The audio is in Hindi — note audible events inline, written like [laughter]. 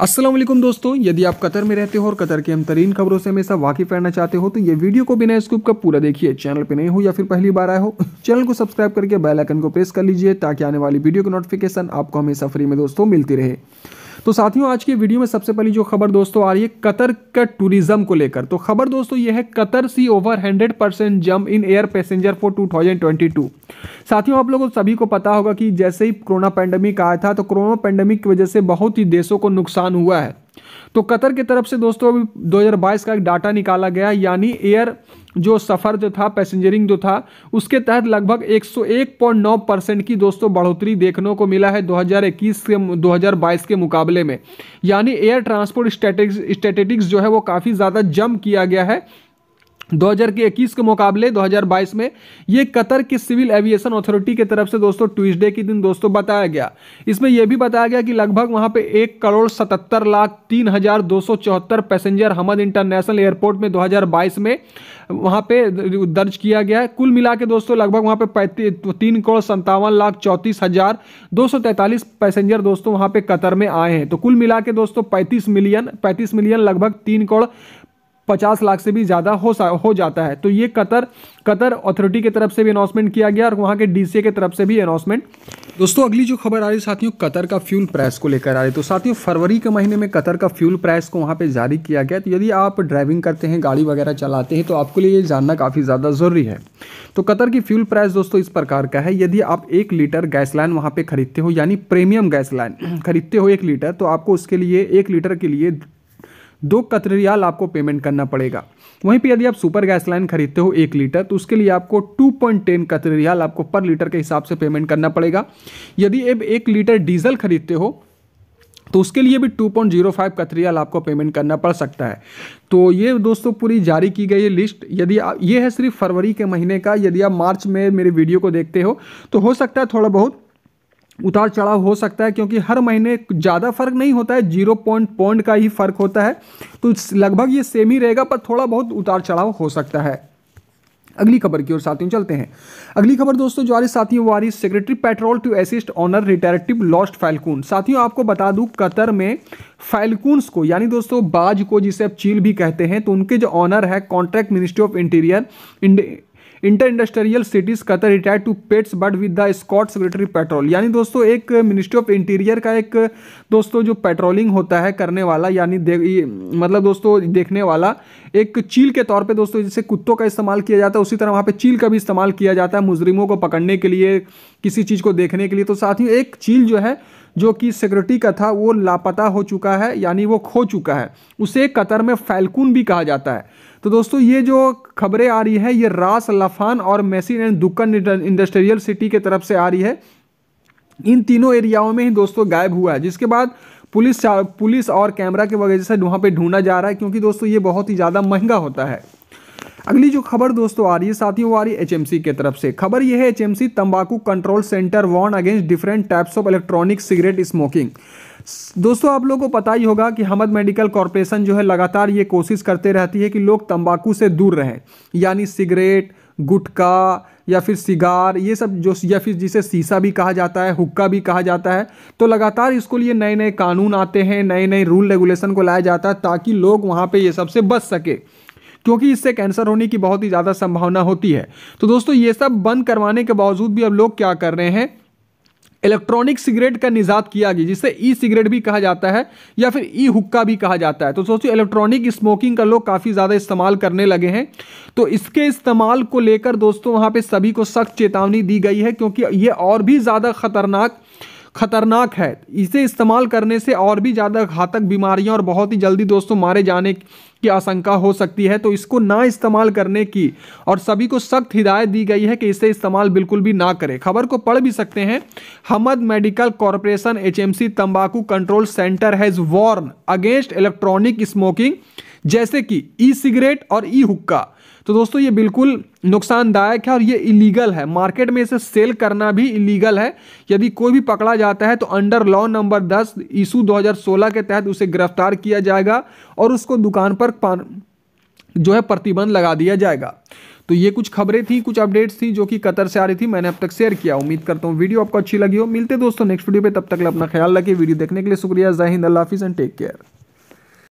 असलम दोस्तों यदि आप कतर में रहते हो और कतर के हम तरीन खबरों से हमेशा वाकिफ रहना चाहते हो तो ये वीडियो को बिना स्कूप का पूरा देखिए चैनल पर नहीं हो या फिर पहली बार आए हो [laughs] चैनल को सब्सक्राइब करके बेल आइकन को प्रेस कर लीजिए ताकि आने वाली वीडियो की नोटिफिकेशन आपको हमेशा फ्री में दोस्तों मिलती रहे तो साथियों आज की वीडियो में सबसे पहली जो खबर दोस्तों आ रही है कतर का टूरिज्म को लेकर तो खबर दोस्तों ये है Qatar see over hundred percent jump in air passenger for two thousand twenty two साथियों आप लोगों सभी को पता होगा कि जैसे ही कोरोना पैंडेमिक आया था तो कोरोना पैंडमिक की वजह से बहुत ही देशों को नुकसान हुआ है तो कतर की तरफ से दोस्तों अभी 2022 का एक डाटा निकाला गया यानी एयर जो सफ़र जो था पैसेंजरिंग जो था उसके तहत लगभग 101.9 परसेंट की दोस्तों बढ़ोतरी देखने को मिला है 2021 से 2022 के मुकाबले में यानी एयर ट्रांसपोर्ट स्टेटिक्स स्टैटिटिक्स जो है वो काफ़ी ज़्यादा जम किया गया है 2021 के मुकाबले 2022 में ये कतर की सिविल एविएशन अथॉरिटी की तरफ से दोस्तों ट्यूजडे के दिन दोस्तों बताया गया इसमें यह भी बताया गया कि लगभग वहां पे एक करोड़ सतहत्तर लाख तीन हजार दो सौ चौहत्तर पैसेंजर हमद इंटरनेशनल एयरपोर्ट में 2022 में वहां पे दर्ज किया गया है कुल मिला के दोस्तों लगभग वहां पे तीन करोड़ संतावन लाख चौंतीस हजार दो सौ तैंतालीस पैसेंजर दोस्तों वहां पे कतर में आए हैं तो कुल मिला के दोस्तों पैंतीस मिलियन पैंतीस मिलियन लगभग तीन करोड़ पचास लाख से भी ज़्यादा हो हो जाता है तो ये कतर कतर अथॉरिटी की तरफ से भी अनाउंसमेंट किया गया और वहाँ के डी के तरफ से भी अनाउंसमेंट दोस्तों अगली जो खबर आ रही है साथियों कतर का फ्यूल प्राइस को लेकर आ रही है तो साथियों फरवरी के महीने में कतर का फ्यूल प्राइस को वहाँ पे जारी किया गया तो यदि आप ड्राइविंग करते हैं गाड़ी वगैरह चलाते हैं तो आपके लिए ये जानना काफ़ी ज़्यादा ज़रूरी है तो कतर की फ्यूल प्राइस दोस्तों इस प्रकार का है यदि आप एक लीटर गैस लाइन वहाँ पर खरीदते हो यानी प्रीमियम गैस लाइन खरीदते हो एक लीटर तो आपको उसके लिए एक लीटर के लिए दो कतरियाल आपको पेमेंट करना पड़ेगा वहीं पे यदि आप सुपर गैस लाइन खरीदते हो एक लीटर तो उसके लिए आपको 2.10 पॉइंट कतरियाल आपको पर लीटर के हिसाब से पेमेंट करना पड़ेगा यदि अब एक लीटर डीजल खरीदते हो तो उसके लिए भी 2.05 पॉइंट जीरो फाइव आपको पेमेंट करना पड़ सकता है तो ये दोस्तों पूरी जारी की गई है लिस्ट यदि ये है सिर्फ फरवरी के महीने का यदि आप मार्च में मेरे वीडियो को देखते हो तो हो सकता है थोड़ा बहुत उतार चढ़ाव हो सकता है क्योंकि हर महीने ज़्यादा फर्क नहीं होता है जीरो पॉइंट पॉइंट का ही फर्क होता है तो लगभग ये सेम ही रहेगा पर थोड़ा बहुत उतार चढ़ाव हो सकता है अगली खबर की ओर साथियों चलते हैं अगली खबर दोस्तों जो आ रही साथियों वो आ रही secretary patrol to assist owner retrieve lost falcon साथियों आपको बता दूं कतर में फैलकून को यानी दोस्तों बाज को जिसे आप चील भी कहते हैं तो उनके जो ऑनर है contract ministry of interior inter industrial cities Qatar retire to pets but with the scot secretary patrol यानी दोस्तों एक मिनिस्ट्री ऑफ इंटीरियर का एक दोस्तों जो पेट्रोलिंग होता है करने वाला यानी मतलब दोस्तों देखने वाला एक चील के तौर पर दोस्तों जैसे कुत्तों का इस्तेमाल किया जाता है उसी तरह वहाँ पर चील का भी इस्तेमाल किया जाता है मुजरिमों को पकड़ने के लिए किसी चीज़ को देखने के लिए तो साथ ही एक चील जो है जो कि सिक्योरिटी का था वो लापता हो चुका है यानी वो खो चुका है उसे कतर में फैलकून भी कहा जाता है तो दोस्तों ये जो खबरें आ रही है ये रास लफान और Mesaieed and Dukhan industrial city के तरफ से आ रही है इन तीनों एरियाओं में ही दोस्तों गायब हुआ है जिसके बाद पुलिस पुलिस और कैमरा के वजह से वहाँ पे ढूंढा जा रहा है क्योंकि दोस्तों ये बहुत ही ज़्यादा महंगा होता है अगली जो खबर दोस्तों आ रही है साथियों वो आ रही है एचएमसी की तरफ से खबर ये है HMC tobacco control centre warn against different types of electronic cigarette smoking दोस्तों आप लोगों को पता ही होगा कि हमद मेडिकल कॉरपोरेशन जो है लगातार ये कोशिश करते रहती है कि लोग तंबाकू से दूर रहें यानी सिगरेट गुटका या फिर सिगार ये सब जो या फिर जिसे शीशा भी कहा जाता है हुक्का भी कहा जाता है तो लगातार इसको लिए नए नए कानून आते हैं नए नए रूल रेगुलेशन को लाया जाता है ताकि लोग वहाँ पे ये सब से बच सके क्योंकि इससे कैंसर होने की बहुत ही ज़्यादा संभावना होती है तो दोस्तों ये सब बंद करवाने के बावजूद भी अब लोग क्या कर रहे हैं इलेक्ट्रॉनिक सिगरेट का निजात किया गया जिसे ई सिगरेट भी कहा जाता है या फिर ई हुक्का भी कहा जाता है तो सोचो इलेक्ट्रॉनिक स्मोकिंग का लोग काफ़ी ज़्यादा इस्तेमाल करने लगे हैं तो इसके इस्तेमाल को लेकर दोस्तों वहाँ पे सभी को सख्त चेतावनी दी गई है क्योंकि ये और भी ज़्यादा खतरनाक खतरनाक है इसे इस्तेमाल करने से और भी ज़्यादा घातक बीमारियां और बहुत ही जल्दी दोस्तों मारे जाने की आशंका हो सकती है तो इसको ना इस्तेमाल करने की और सभी को सख्त हिदायत दी गई है कि इसे इस्तेमाल बिल्कुल भी ना करें खबर को पढ़ भी सकते हैं Hamad medical corporation HMC tobacco control centre has warn against electronic smoking जैसे कि ई सिगरेट और ई हुक्का तो दोस्तों ये बिल्कुल नुकसानदायक है और ये इलीगल है मार्केट में इसे सेल करना भी इलीगल है यदि कोई भी पकड़ा जाता है तो अंडर लॉ नंबर 10 ईशू 2016 के तहत उसे गिरफ्तार किया जाएगा और उसको दुकान पर जो है प्रतिबंध लगा दिया जाएगा तो ये कुछ खबरें थी कुछ अपडेट्स थी जो कि कतर से आ रही थी मैंने अब तक शेयर किया उम्मीद करता हूँ वीडियो आपको अच्छी लगी हो मिलते दोस्तों नेक्स्ट वीडियो पे तब तक अपना ख्याल रखिए वीडियो देखने के लिए शुक्रिया जय हिंद अल्लाह हाफिज़ एंड टेक केयर